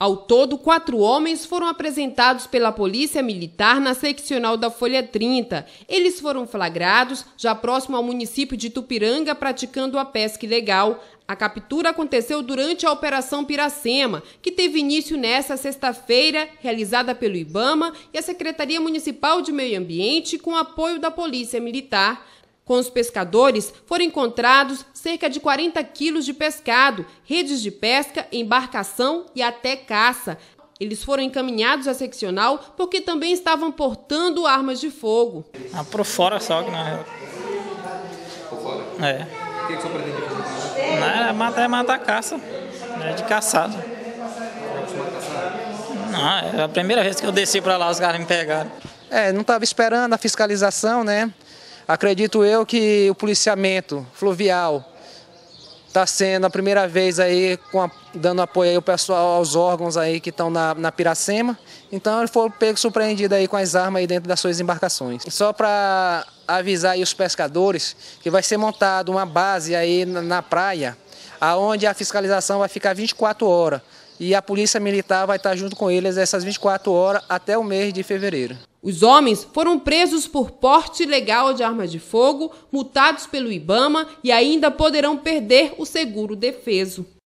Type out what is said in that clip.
Ao todo, quatro homens foram apresentados pela Polícia Militar na seccional da Folha 30. Eles foram flagrados já próximo ao município de Tupiranga praticando a pesca ilegal. A captura aconteceu durante a Operação Piracema, que teve início nesta sexta-feira, realizada pelo IBAMA e a Secretaria Municipal de Meio Ambiente com apoio da Polícia Militar. Com os pescadores foram encontrados cerca de 40 quilos de pescado, redes de pesca, embarcação e até caça. Eles foram encaminhados à seccional porque também estavam portando armas de fogo. Ah, por fora só, que é. não é. Por fora? É. O que, que o pretende fazer? Não, é matar, é matar a caça. É de caçado. Não, é a primeira vez que eu desci para lá, os caras me pegaram. É, não estava esperando a fiscalização, né? Acredito eu que o policiamento fluvial está sendo a primeira vez aí a, dando apoio aí ao pessoal, aos órgãos aí que estão na, na Piracema. Então ele foi pego surpreendido aí com as armas aí dentro das suas embarcações. Só para avisar aí os pescadores que vai ser montada uma base aí na, na praia aonde a fiscalização vai ficar 24 horas e a Polícia Militar vai estar junto com eles essas 24 horas até o mês de fevereiro. Os homens foram presos por porte ilegal de arma de fogo, multados pelo Ibama e ainda poderão perder o seguro defeso.